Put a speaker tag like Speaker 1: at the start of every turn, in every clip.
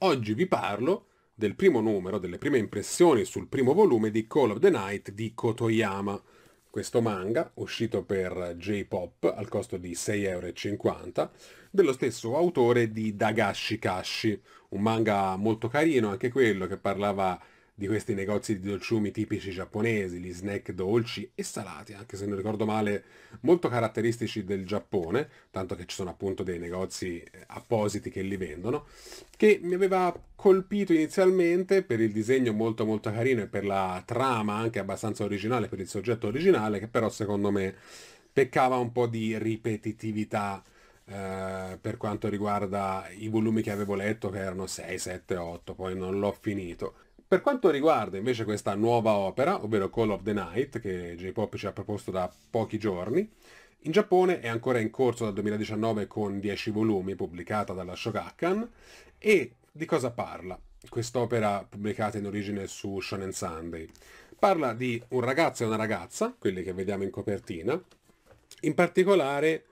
Speaker 1: Oggi vi parlo del primo numero, delle prime impressioni sul primo volume di Call of the Night di Kotoyama. Questo manga, uscito per J-Pop al costo di 6,50€, dello stesso autore di Dagashi Kashi, un manga molto carino anche quello che parlava di questi negozi di dolciumi tipici giapponesi, gli snack dolci e salati, anche se non ricordo male, molto caratteristici del Giappone, tanto che ci sono appunto dei negozi eh, appositi che li vendono, che mi aveva colpito inizialmente per il disegno molto molto carino e per la trama anche abbastanza originale, per il soggetto originale, che però secondo me peccava un po' di ripetitività. Eh, per quanto riguarda i volumi che avevo letto che erano 6, 7, 8 poi non l'ho finito per quanto riguarda invece questa nuova opera, ovvero Call of the Night, che J-Pop ci ha proposto da pochi giorni, in Giappone è ancora in corso dal 2019 con 10 volumi, pubblicata dalla Shogakan, e di cosa parla? Quest'opera pubblicata in origine su Shonen Sunday. Parla di un ragazzo e una ragazza, quelli che vediamo in copertina, in particolare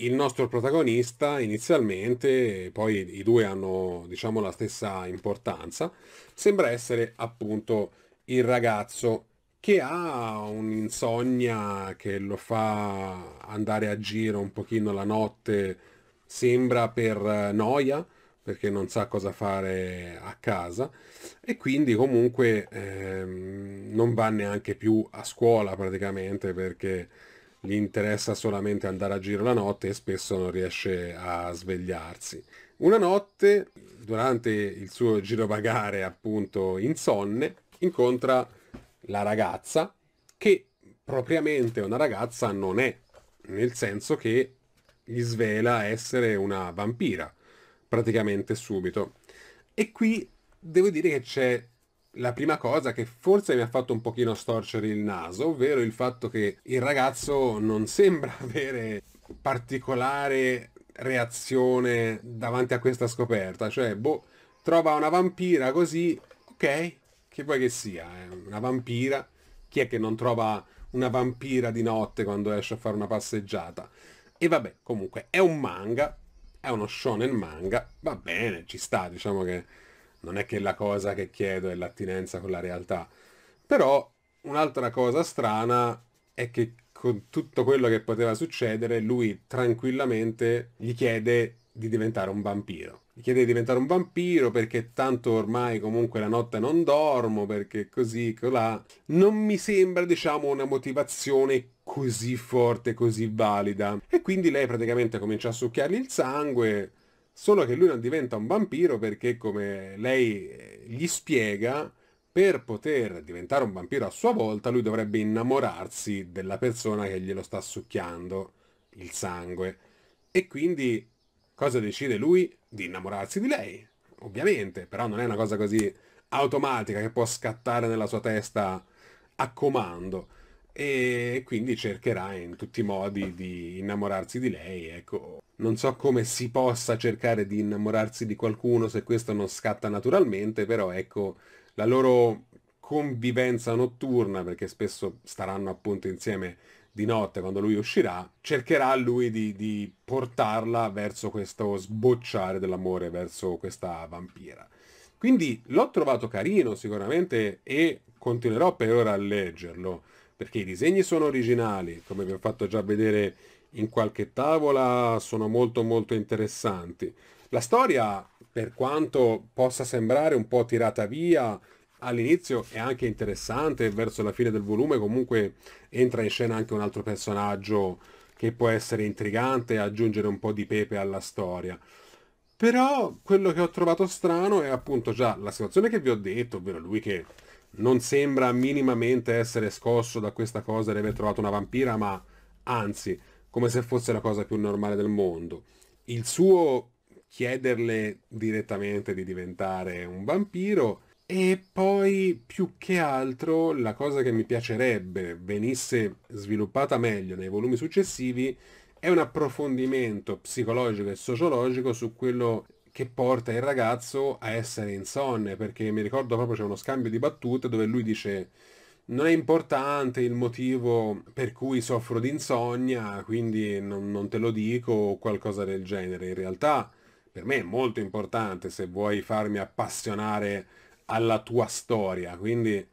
Speaker 1: il nostro protagonista inizialmente, poi i due hanno diciamo la stessa importanza, sembra essere appunto il ragazzo che ha un'insonnia che lo fa andare a giro un pochino la notte, sembra per noia, perché non sa cosa fare a casa e quindi comunque ehm, non va neanche più a scuola praticamente perché gli interessa solamente andare a giro la notte e spesso non riesce a svegliarsi. Una notte, durante il suo girovagare appunto insonne, incontra la ragazza che propriamente una ragazza non è, nel senso che gli svela essere una vampira praticamente subito. E qui devo dire che c'è la prima cosa che forse mi ha fatto un pochino storcere il naso, ovvero il fatto che il ragazzo non sembra avere particolare reazione davanti a questa scoperta, cioè, boh, trova una vampira così, ok, che vuoi che sia, eh? una vampira, chi è che non trova una vampira di notte quando esce a fare una passeggiata? E vabbè, comunque, è un manga, è uno shonen manga, va bene, ci sta, diciamo che non è che la cosa che chiedo è l'attinenza con la realtà. Però un'altra cosa strana è che con tutto quello che poteva succedere, lui tranquillamente gli chiede di diventare un vampiro. Gli chiede di diventare un vampiro perché tanto ormai comunque la notte non dormo, perché così, colà. Non mi sembra, diciamo, una motivazione così forte, così valida. E quindi lei praticamente comincia a succhiargli il sangue, Solo che lui non diventa un vampiro perché, come lei eh, gli spiega, per poter diventare un vampiro a sua volta, lui dovrebbe innamorarsi della persona che glielo sta succhiando il sangue. E quindi cosa decide lui? Di innamorarsi di lei. Ovviamente, però non è una cosa così automatica che può scattare nella sua testa a comando e quindi cercherà in tutti i modi di innamorarsi di lei, ecco. Non so come si possa cercare di innamorarsi di qualcuno se questo non scatta naturalmente, però ecco, la loro convivenza notturna, perché spesso staranno appunto insieme di notte quando lui uscirà, cercherà lui di, di portarla verso questo sbocciare dell'amore, verso questa vampira. Quindi l'ho trovato carino sicuramente e continuerò per ora a leggerlo perché i disegni sono originali, come vi ho fatto già vedere in qualche tavola, sono molto molto interessanti. La storia, per quanto possa sembrare un po' tirata via, all'inizio è anche interessante, verso la fine del volume comunque entra in scena anche un altro personaggio che può essere intrigante e aggiungere un po' di pepe alla storia. Però quello che ho trovato strano è appunto già la situazione che vi ho detto, ovvero lui che non sembra minimamente essere scosso da questa cosa di aver trovato una vampira, ma anzi, come se fosse la cosa più normale del mondo. Il suo chiederle direttamente di diventare un vampiro e poi più che altro la cosa che mi piacerebbe venisse sviluppata meglio nei volumi successivi è un approfondimento psicologico e sociologico su quello che porta il ragazzo a essere insonne, perché mi ricordo proprio c'è uno scambio di battute dove lui dice non è importante il motivo per cui soffro di insonnia, quindi non, non te lo dico o qualcosa del genere. In realtà per me è molto importante se vuoi farmi appassionare alla tua storia, quindi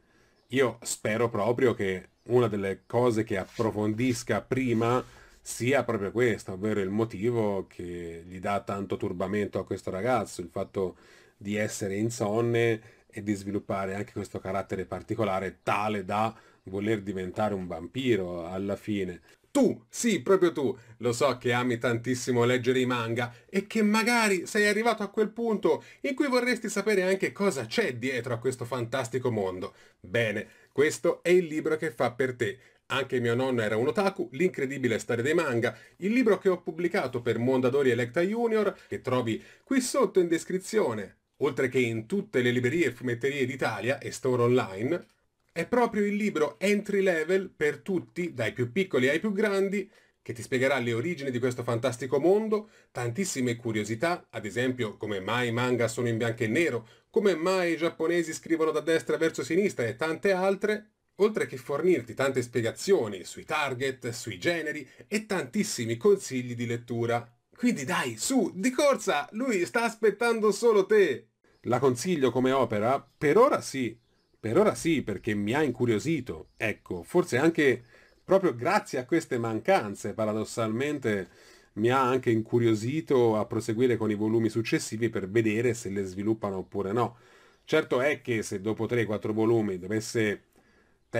Speaker 1: io spero proprio che una delle cose che approfondisca prima sia proprio questo, ovvero il motivo che gli dà tanto turbamento a questo ragazzo, il fatto di essere insonne e di sviluppare anche questo carattere particolare tale da voler diventare un vampiro alla fine. Tu, sì, proprio tu, lo so che ami tantissimo leggere i manga e che magari sei arrivato a quel punto in cui vorresti sapere anche cosa c'è dietro a questo fantastico mondo. Bene, questo è il libro che fa per te. Anche mio nonno era un otaku, l'incredibile storia dei manga, il libro che ho pubblicato per Mondadori Electa Junior, che trovi qui sotto in descrizione, oltre che in tutte le librerie e fumetterie d'Italia e store online, è proprio il libro entry level per tutti, dai più piccoli ai più grandi, che ti spiegherà le origini di questo fantastico mondo, tantissime curiosità, ad esempio come mai i manga sono in bianco e nero, come mai i giapponesi scrivono da destra verso sinistra e tante altre, oltre che fornirti tante spiegazioni sui target, sui generi e tantissimi consigli di lettura. Quindi dai, su, di corsa, lui sta aspettando solo te. La consiglio come opera? Per ora sì, per ora sì, perché mi ha incuriosito. Ecco, forse anche proprio grazie a queste mancanze, paradossalmente, mi ha anche incuriosito a proseguire con i volumi successivi per vedere se le sviluppano oppure no. Certo è che se dopo 3-4 volumi dovesse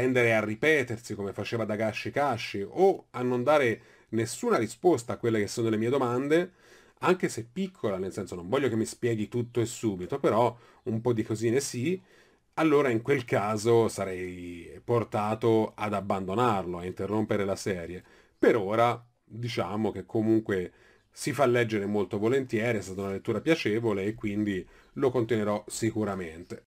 Speaker 1: tendere a ripetersi come faceva Dagashi Kashi o a non dare nessuna risposta a quelle che sono le mie domande, anche se piccola, nel senso non voglio che mi spieghi tutto e subito, però un po' di cosine sì, allora in quel caso sarei portato ad abbandonarlo, a interrompere la serie. Per ora diciamo che comunque si fa leggere molto volentieri, è stata una lettura piacevole e quindi lo continuerò sicuramente.